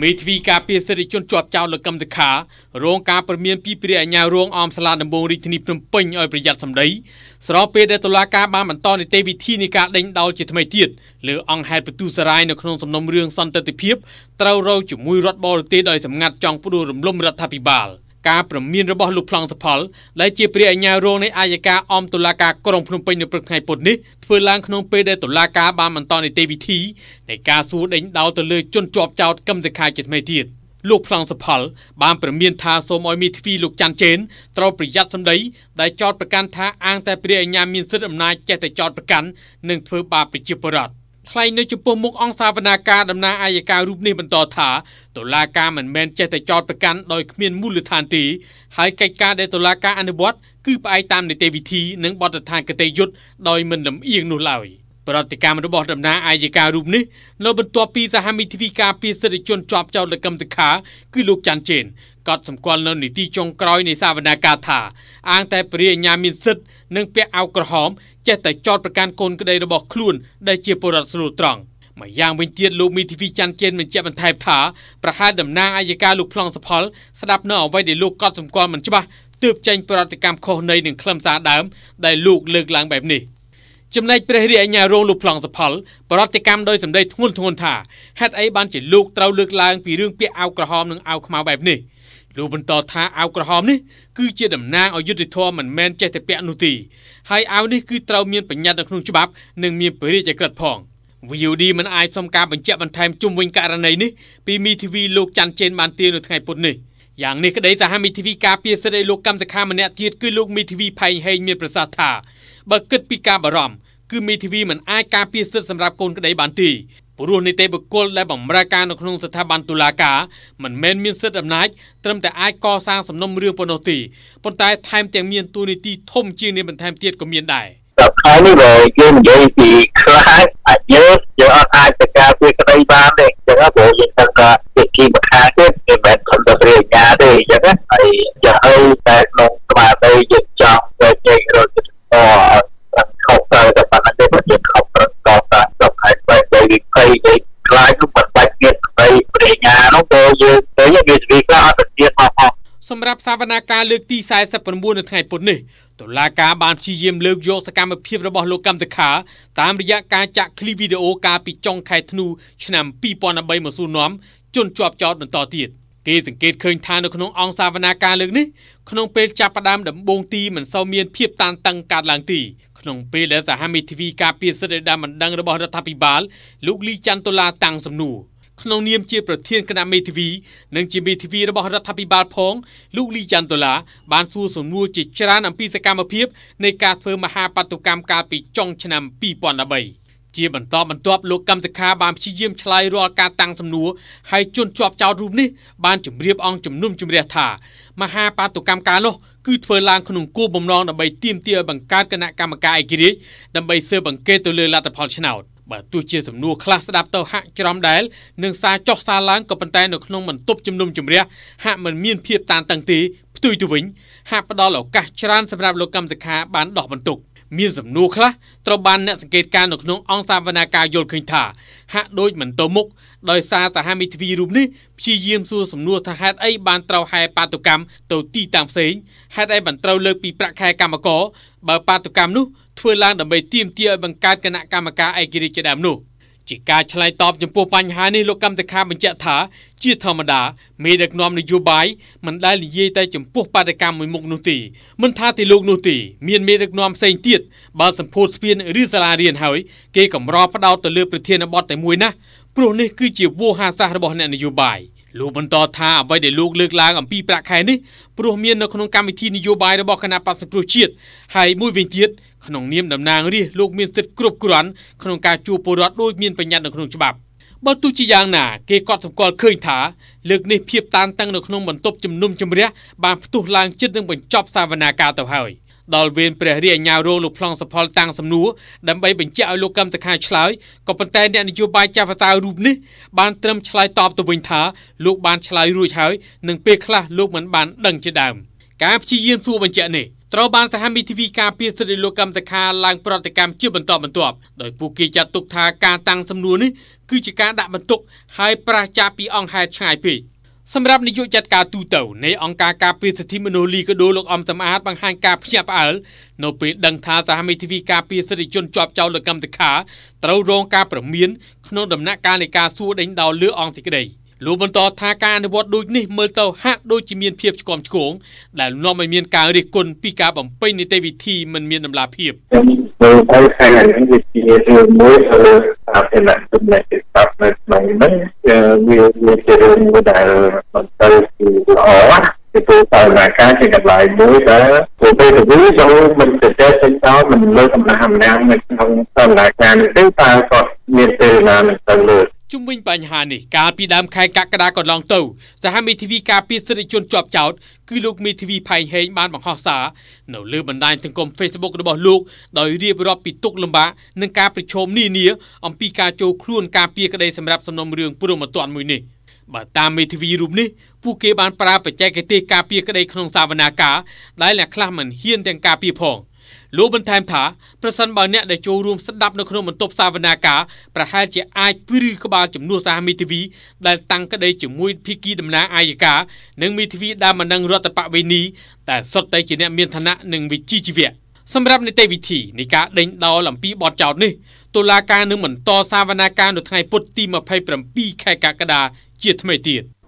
មេធាវីការពារសិទ្ធិជនជាប់ចោទលោកកឹមសុខារងការព្រមានពីព្រះអាជ្ញារងអមស្លាដំបងរាជធានីភ្នំពេញឲ្យប្រយ័ត្នសម្ដីស្របពេលដែលតុលាការបានបន្តនីតិវិធីនៃការដេញដោលជាថ្មីទៀតលើអង្គហេតុបន្ទូសារាយនៅក្នុងសំណុំរឿងសន្តិទិភាពត្រូវរងជាមួយរដ្ឋបរទេសដោយសម្ងាត់ចង់ផ្ដួលរំលំរដ្ឋាភិបាល។ការព្រមានរបស់លោកប្លង់សផលដែលជាព្រះអាជ្ញារងនៃអាយកាអមតុលាការក្រុងភ្នំពេញនៅព្រឹកថ្ងៃពុធនេះធ្វើឡើងក្នុងពេលដែលតុលាការបានបន្តនីតិវិធីនៃការសួរដេញដោលទៅលើជនជាប់ចោទកម្មសិក្ខាជាថ្មីទៀតលោកប្លង់សផល បានព្រមាន ថាសូមឲ្យមេធាវីលោកច័ន្ទចេនត្រូវប្រយ័ត្នសម្ដី ដែលចោទប្រកាន់ថាអាងតែព្រះអាជ្ញាមានសិទ្ធិអំណាចចេះតែចោទប្រកាន់និងធ្វើបាបប្រជាពលរដ្ឋថ្លែងនៅចំពោះមុខអង្គសាវនាការដំណាងអាយការូបនេះបន្តថាតុលាការមិនមែនចេះតែចោទប្រកាន់ដោយគ្មានមូលដ្ឋានទេ ហើយកិច្ចការដែលតុលាការអនុវត្តគឺផ្អែកតាមនីតិវិធីនិងបទដ្ឋានគតិយុត្តដោយមិនលំអៀងនោះឡើយប្រតិកម្មរបស់ដំណាងអាយការូបនេះនៅបន្ទាប់ពីសហមិទ្ធិការពារសិទ្ធិជនជាប់ចោតលកម្មសិក្ខាគឺលោកច័ន្ទជេនកត់សម្គាល់នៅនីតិចុងក្រោយនៃសាវនាកាថាអាង តែព្រះអញ្ញាមានសិទ្ធនិងពាក់អាវក្រហមចេះតែចោតប្រកាន់កូនក្តីរបស់ខ្លួនដែលជាបុរដ្ឋស្រួលត្រង់មួយយ៉ាងវិញទៀតលោកមីធីវីច័ន្ទជេនបញ្ជាក់បន្ថែមថាប្រហែលតំណាងអាយកាលោកប្លង់សផលស្ដាប់នៅអ្វីដែលលោកកត់សម្គាល់មិនច្បាស់ទើបចេញប្រតិកម្មខុសនៃនឹងខ្លឹមសារដើមដែលលោកលើកឡើងបែបនេះចំណែកព្រះរាជអាជ្ញារងលោកប្លង់សផលប្រតិកម្មដោយសម្ដីធ្ងន់ធ្ងរថាហេតុអីបានជាលោកត្រូវលើកឡើងពីរឿងពាក់អាវក្រហមនិងអាវខ្មៅបែបនេះ។លោកបន្តថាអាវក្រហមនេះគឺជាតំណាងឲ្យយុទ្ធធម៌មិនមែនចេះតែពាក់នោះទេហើយអាវនេះគឺត្រូវមានបញ្ញត្តិនៅក្នុងច្បាប់ និងមានពរិយាក្រឹតផង VOD មិនអាចសុំការបញ្ជាក់បន្ថែមជុំវិញករណីនេះពីមីធីវីលោកច័ន្ទចេនបានទាននៅថ្ងៃពុធនេះយ៉ាងនេះក្តីសហមីធីវីការពារសិទ្ធិឲ្យលោកកម្មសខាម្នាក់ទៀតគឺលោកមីធីវីផែងហេងមានប្រសាសន៍ថាបើគិតពីការបារម្ភគឺមីធីវីមិនអាចការពារសិទ្ធិសម្រាប់កូនក្តីបានទេព្រោះនីតិបុគ្គលដែលបម្រើការនៅក្នុងស្ថាប័នតុលាការមិនមែនមានសិទ្ធិអំណាចត្រឹមតែអាចកសាងសំណុំរឿងប៉ុណ្ណោះទេប៉ុន្តែថែមទាំងមានតួនាទីធំជាងនេះបន្ថែមទៀតក៏មានដែរដល់ខែនេះបើយើងនិយាយពីខ្លាចអាចយើងយើងអត់អាចទៅការពារក្តីបានទេអញ្ចឹងព្រោះយើងដឹងថាពីគីម្ខាងទៀតវាមិនខំទៅព្រាញ្ញាទេអញ្ចឹងហើយយើងឲ្យតែក្នុងស្មារតីយើងចង់ទៅជែកវាវាខ្លះអត់ទៅទៀតផងផងសម្រាប់សវនាការលើកទី49នៅថ្ងៃពុធនេះតុលាការបានព្យាយាម លើកយកសកម្មភាពរបស់លោកកម្មតខាតាមរយៈការចាក់ឃ្លីបវីដេអូកាលពីចុងខែធ្នូឆ្នាំ2013មកសួរនាំ ជនជាប់ចោតបន្តទៀតគេសង្កេតឃើញថានៅក្នុងអង្គសាវនាការលើកនេះក្នុងពេលចាប់ផ្ដើមដំបូងទីមិនសូវមានភាព តានតឹងកើតឡើងទី ក្នុងពេលដែលសហមីធីវីការពារសិទ្ធិដែលមិនដឹងរបស់រដ្ឋាភិបាលលោកលីច័ន្ទតុលាតាំងសំណួរក្នុងនាមជាប្រធានគណៈមេធាវី និងជាមេធាវីរបស់រដ្ឋាភិបាលផងលោកលីចាន់ដុល្លារបានសួរសំណួរជាច្រើនអំពីសកម្មភាពនៃការធ្វើមហាបាតុកម្មកាលពីចុងឆ្នាំ2013ជាបន្តបន្ទាប់លោកកម្មសខាបានព្យាយាមឆ្លើយរាល់ការតាំងសំណួរហើយជន់ជាប់ចោតរូបនេះបានជម្រាបអង្គជំនុំជម្រះថាមហាបាតុកម្មកាលនោះគឺធ្វើឡើងក្នុងគោលបំណងដើម្បីទាមទារឲ្យបង្កើតគណៈកម្មការឯករាជ្យដើម្បីស៊ើបអង្កេតទៅលើលទ្ធផលឆ្នោតបាទទោះជាសំណួរខ្លះស្ដាប់ទៅហាក់ច្រំដែលនឹងសារចុះសារឡើងក៏ប៉ុន្តែនៅក្នុងបន្ទប់ជំនុំជម្រះហាក់មិនមានភាពតានតឹងទេផ្ទុយទៅវិញ ហាក់ផ្ដល់ឱកាសច្រើនសម្រាប់លោកកម្មសខាបានដោះបន្ទុក។មានសំណួរខ្លះត្រូវបានអ្នកសង្កេតការណ៍នៅក្នុងអង្គសាវនាការយល់ឃើញថា ហាក់ដូចមិនទៅមុខដោយសារសហមិត្តវីរូបនេះ ព្យាយាមសួរសំណួរថាហេតុអីបានត្រូវហែបាតុកម្មទៅទីតាំងផ្សេងហេតុអីបានត្រូវលើកពីប្រាក់ខែកម្មករបើបាតុកម្មនោះធ្វើឡើងដើម្បីទាមទារឲ្យបង្កើតគណៈកម្មការឯករាជ្យជាដើមនោះ។ជាការឆ្លើយតបចំពោះបញ្ហានេះលោកកម្មតខាបញ្ជាក់ថា ជាធម្មតាមេដឹកនាំនយោបាយមិនដែលនិយាយតែចំពោះបដកម្មមួយមុខនោះទេមិន ថាទីលោកនោះទេមានមេដឹកនាំផ្សេងទៀតបើសម្ពោធស្ពានឬសាលារៀនហើយ គេកម្រផ្ដោតទៅលើប្រធានបទតែមួយណាព្រោះនេះគឺជាវោហារសាស្ត្ររបស់អ្នកនយោបាយ។លោកបន្តថាអ្វីដែលលោកលើកឡើងអំពីប្រាក់ខែនេះព្រោះមាននៅក្នុងកម្មវិធីនយោបាយរបស់គណៈបក្សសង្គ្រោះជាតិហើយមួយវិញទៀតក្នុងនាមតំណាងរាស្ត្រលោកមានសិទ្ធិគ្រប់គ្រាន់ក្នុងការជួបពលរដ្ឋដោយមានបញ្ញត្តិនៅក្នុងច្បាប់បើទោះជាយ៉ាងណាគេក៏សម្គាល់ឃើញថាលើកនេះភាពតានតឹងនៅក្នុងបន្ទប់ជំនុំជម្រះបានផ្ទុះឡើងចិត្តនឹងបញ្ចប់សាវនាការទៅហើយដល់វេនព្រះរាជអាជ្ញារងលោកប្លង់សផលតាំងសំណួរដើម្បីបញ្ជាក់ឲ្យលោកកឹមតខាឆ្លើយក៏ប៉ុន្តែអ្នកនយោបាយចាស់វតាវរូបនេះបានត្រឹមឆ្លើយតបទៅវិញថាលោកបានឆ្លើយរួចហើយនឹងពេលខ្លះលោកមិនបានដឹងជាដើម ការព្យាយាមសួរបញ្ជាក់នេះត្រូវបានសហមីធីវីការពារសិទ្ធិលោកកម្មតខាឡើងប្រតិកម្មជាបន្តបន្ទាប់ដោយពួកគេចាត់ទុកថាការតាំងសំណួរនេះគឺជាការដាក់បន្ទុកហើយប្រឆាចាពីអង្គហេតុឆ្ងាយពេកសម្រាប់នាយកចាត់ការទូតនៃអង្គការការពារសិទ្ធិមនុស្សលីកាដូលោកអំសំអាតបង្ហាញការភ្ញាក់ផ្អើលនៅពេលដឹងថាសហមេធាវីការពារសិទ្ធិជនជាប់ចោទលោកកម្មតខាត្រូវរងការព្រមានក្នុងដំណាក់កាលនៃការសួរដេញដោលលើអង្គសេចក្តី។លោកបន្តថាការអនុវត្តដូចនេះមើលទៅ ហាក់ដូចជាមានភាពឆ្គាំឆ្គងដែលនាំឲ្យមានការរិះគន់ពីការបំពេញនីតិវិធីមិនមានតម្លាភាពនៅខែខាងនេះជារឿងមួយដែលអភិបាលទំនាក់ទំនងនៅក្នុងនេះវាវាជារឿងមួយដែលមិនទៅគឺល្អពីព្រោះតាមការជាកន្លែងមួយដែលព្រោះពេលទៅវិញចូលមិនទៅទេទៅដល់មិនលើកម្លាំងអំណាចនៅក្នុងតាមការនេះទេតើគាត់មានទេណានឹងទៅលើជុំវិញបញ្ហានេះកាលពីដើមខែកក្កដាកន្លងទៅ សហមេធាវីការពារសិទ្ធិជនជាប់ចោតគឺលោកមេធាវីផៃហេងបានបង្ហោះសារនៅលើបណ្ដាញសង្គម Facebook របស់លោកដោយរៀបរាប់ពីទុកលំបាកនិងការប្រឈមនានាអំពីការចូលខ្លួនការពារក្តីសម្រាប់សំណុំរឿងព្រមត្តមួយនេះបើតាមមេធាវីរូបនេះពួកគេបានប្រើបច្ចេកទេសការពារក្តីក្នុងសាវនាការដែលអ្នកខ្លះមិនហ៊ានទាំងការពារផង។លោកបន្ថែមថាប្រសិនបើអ្នកដែលចូលរួមស្ដាប់នៅក្នុងបន្ទប់សាវនាការប្រហែលជាអាចព្រីក្បាលចំនួនសាមីធីវី ដែលតាំងក្តីជាមួយភិគីតំណាងអាយកានិងមីធីវីដែលមិននឹងរដ្ឋបវេនីតែសុទ្ធតែជាអ្នកមានឋានៈនិងវិជ្ជាជីវៈសម្រាប់នីតិវិធីនៃការដេញដោលអំពីបទចោទនេះតុលាការនឹងបន្ត សាវនាការនៅថ្ងៃពុធទី27ខែកក្កដាជាថ្មីទៀត។